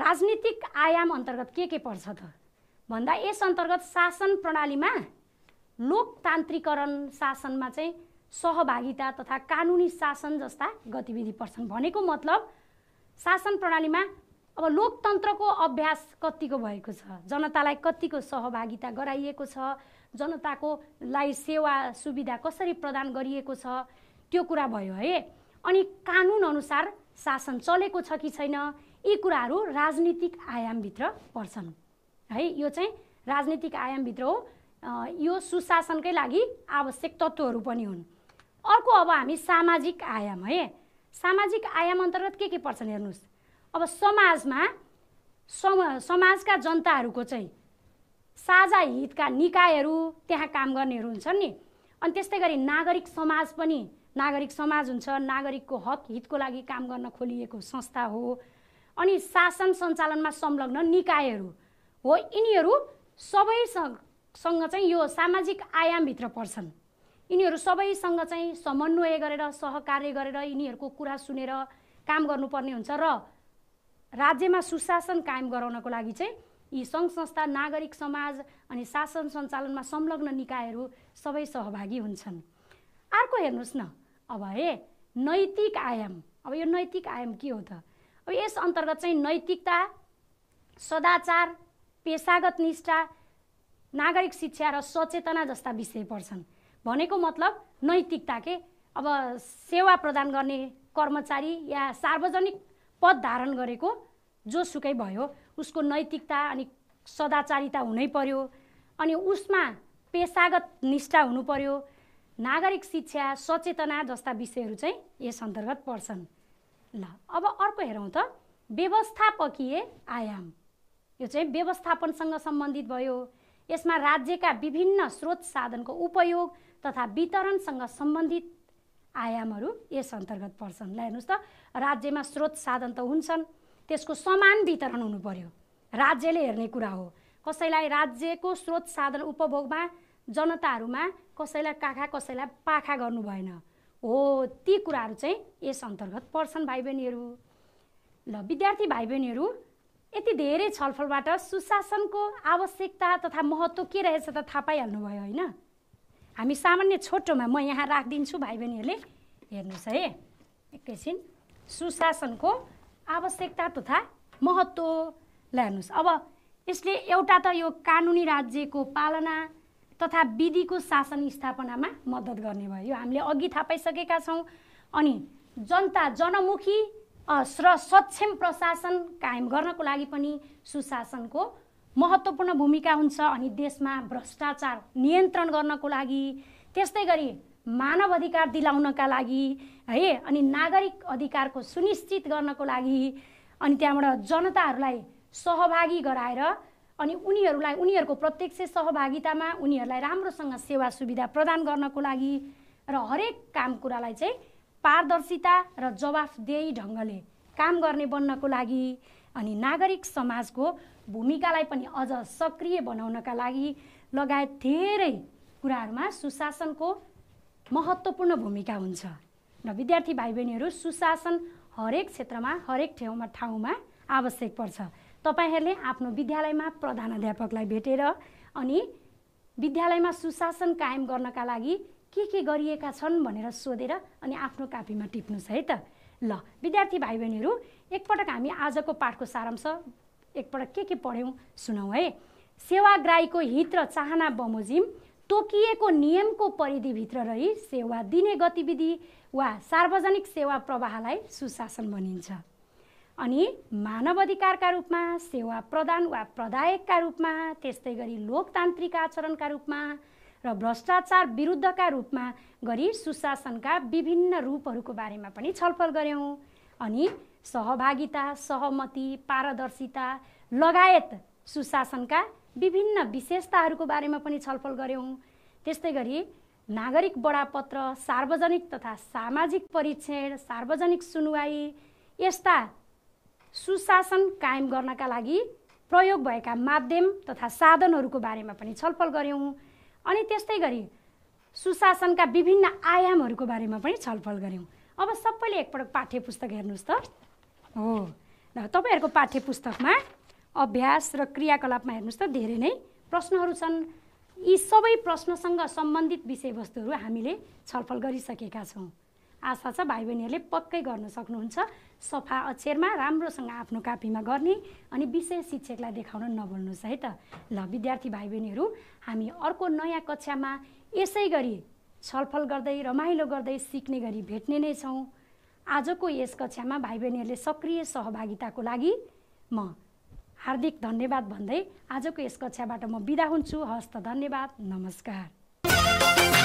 राजनीतिक आयाम अन्तर्गत के के पर्छ त भन्दा यस अन्तर्गत शासन प्रणालीमा लोकतान्त्रिकरण शासनमा चाहिँ सहभागिता तथा कानुनी शासन जस्ता गतिविधि पर्छन् भनेको मतलब शासन प्रणालीमा अब लोकतन्त्रको अभ्यास कतिको भएको छ जनतालाई कतिको सहभागिता गराइएको छ जनताको लागि सेवा सुविधा कसरी प्रदान गरिएको छ त्यो कुरा भयो है अनि अनुसार शासन चलेको छ कि छैन यी कुराहरू राजनीतिक आयामभित्र पर्छन् है यो चाहिँ राजनीतिक आयामभित्र हो यो सुशासनकै लागि आवश्यक तत्त्वहरू पनि हुन् अर्को अब हामी सामाजिक आयाम है सामाजिक आयाम अन्तर्गत के के पर्छन् हेर्नुहोस् अब समाजमा सम समाजका जनताहरूको चाहिँ साझा हितका निकायहरू त्यहाँ काम गर्नेहरू हुन्छन् नि अनि त्यस्तै गरी नागरिक समाज पनि नागरिक समाज हुन्छ नागरिकको हक हितको लागि काम गर्न खोलिएको संस्था हो अनि शासन सञ्चालनमा संलग्न निकायहरू हो यिनीहरू सबैसँग चाहिँ यो सामाजिक आयामभित्र पर्छन् यिनीहरू सबैसँग चाहिँ समन्वय गरेर सहकार्य गरेर यिनीहरूको कुरा सुनेर काम गर्नुपर्ने हुन्छ र राज्यमा सुशासन कायम गराउनको लागि चाहिँ यी सङ्घ संस्था नागरिक समाज अनि शासन सञ्चालनमा संलग्न निकायहरू सबै सहभागी हुन्छन् अर्को हेर्नुहोस् न अब है नैतिक आयाम अब यो नैतिक आयाम के हो त अब यस अन्तर्गत चाहिँ नैतिकता सदाचार पेसागत निष्ठा नागरिक शिक्षा र सचेतना जस्ता विषय पर्छन् भनेको मतलब नैतिकता के अब सेवा प्रदान गर्ने कर्मचारी या सार्वजनिक पद धारण गरेको जोसुकै भयो उसको नैतिकता अनि सदाचारिता हुनै पर्यो अनि उसमा पेसागत निष्ठा हुनु पर्यो नागरिक शिक्षा सचेतना जस्ता विषयहरू चाहिँ यस अन्तर्गत पर्छन् ल अब अर्को हेरौँ त व्यवस्थापकीय आयाम यो चाहिँ व्यवस्थापनसँग सम्बन्धित भयो यसमा राज्यका विभिन्न स्रोत साधनको उपयोग तथा वितरणसँग सम्बन्धित आयामहरू यस अन्तर्गत पर्छन् ल हेर्नुहोस् त राज्यमा स्रोत साधन त हुन्छन् त्यसको समान वितरण हुनु पर्यो राज्यले हेर्ने कुरा हो कसैलाई राज्यको स्रोत साधन उपभोगमा जनताहरूमा कसैलाई काखा कसैलाई पाखा गर्नु भएन हो ती कुराहरू चाहिँ यस अन्तर्गत पर्छन् भाइ बहिनीहरू ल विद्यार्थी भाइ बहिनीहरू यति धेरै छलफलबाट सुशासनको आवश्यकता तथा महत्त्व के रहेछ त थाहा पाइहाल्नु भयो होइन हामी सामान्य छोटोमा म यहाँ राखिदिन्छु भाइ बहिनीहरूले हेर्नुहोस् है एकैछिन सुशासनको आवश्यकता तथा महत्त्व ल हेर्नुहोस् अब यसले एउटा त यो कानुनी राज्यको पालना तथा विधिको शासन स्थापनामा मद्दत गर्ने भयो यो हामीले अघि थाहा पाइसकेका छौँ अनि जनता जनमुखी र सक्षम प्रशासन कायम गर्नको लागि पनि सुशासनको महत्त्वपूर्ण भूमिका हुन्छ अनि देशमा भ्रष्टाचार नियन्त्रण गर्नको लागि त्यस्तै गरी मानव अधिकार दिलाउनका लागि है अनि नागरिक अधिकारको सुनिश्चित गर्नको लागि अनि त्यहाँबाट जनताहरूलाई सहभागी गराएर अनि उनीहरूलाई उनीहरूको प्रत्यक्ष सहभागितामा उनीहरूलाई राम्रोसँग सेवा सुविधा प्रदान गर्नको लागि र हरेक काम कुरालाई चाहिँ पारदर्शिता र जवाफदेही ढङ्गले काम गर्ने बन्नको लागि अनि नागरिक समाजको भूमिकालाई पनि अझ सक्रिय बनाउनका लागि लगायत धेरै कुराहरूमा सुशासनको महत्त्वपूर्ण भूमिका हुन्छ र विद्यार्थी भाइ बहिनीहरू सुशासन हरेक क्षेत्रमा हरेक ठाउँमा ठाउँमा आवश्यक पर्छ तपाईँहरूले आफ्नो विद्यालयमा प्रधानाध्यापकलाई भेटेर अनि विद्यालयमा सुशासन कायम गर्नका लागि के के गरिएका छन् भनेर सोधेर अनि आफ्नो कापीमा टिप्नुहोस् है त ल विद्यार्थी भाइ बहिनीहरू एकपटक हामी आजको पाठको सारांश एकपटक के के पढ्यौँ सुनौँ है सेवाग्राहीको हित र चाहना बमोजिम तोकिएको नियमको परिधिभित्र रही सेवा दिने गतिविधि वा सार्वजनिक सेवा प्रवाहलाई सुशासन भनिन्छ अनि मानव अधिकारका रूपमा सेवा प्रदान वा प्रदायकका रूपमा त्यस्तै गरी लोकतान्त्रिक आचरणका रूपमा र भ्रष्टाचार विरुद्धका रूपमा गरी सुशासनका विभिन्न रूपहरूको बारेमा पनि छलफल गऱ्यौँ अनि सहभागिता सहमति पारदर्शिता लगायत सुशासनका विभिन्न विशेषताहरूको बारेमा पनि छलफल गऱ्यौँ त्यस्तै गरी नागरिक बडापत्र सार्वजनिक तथा सामाजिक परीक्षण सार्वजनिक सुनवाई यस्ता सुशासन कायम गर्नका लागि प्रयोग भएका माध्यम तथा साधनहरूको बारेमा पनि छलफल गऱ्यौँ अनि त्यस्तै गरी सुशासनका विभिन्न आयामहरूको बारेमा पनि छलफल गऱ्यौँ अब सबैले एकपटक पाठ्य पुस्तक हेर्नुहोस् त हो र तपाईँहरूको पाठ्य पुस्तकमा अभ्यास र क्रियाकलापमा हेर्नुहोस् त धेरै नै प्रश्नहरू छन् यी सबै प्रश्नसँग सम्बन्धित विषयवस्तुहरू हामीले छलफल गरिसकेका छौँ आशा छ भाइ बहिनीहरूले पक्कै गर्न सक्नुहुन्छ सफा अक्षरमा राम्रोसँग आफ्नो कापीमा गर्ने अनि विषय शिक्षकलाई देखाउन नभुल्नुहोस् है त ल विद्यार्थी भाइ बहिनीहरू हामी अर्को नयाँ कक्षामा यसै गरी छलफल गर्दै रमाइलो गर्दै सिक्ने गरी भेट्ने नै छौँ आजको यस कक्षामा भाइ बहिनीहरूले सक्रिय सहभागिताको लागि म हार्दिक धन्यवाद भन्दै आजको यस कक्षाबाट म बिदा हुन्छु हस्त धन्यवाद नमस्कार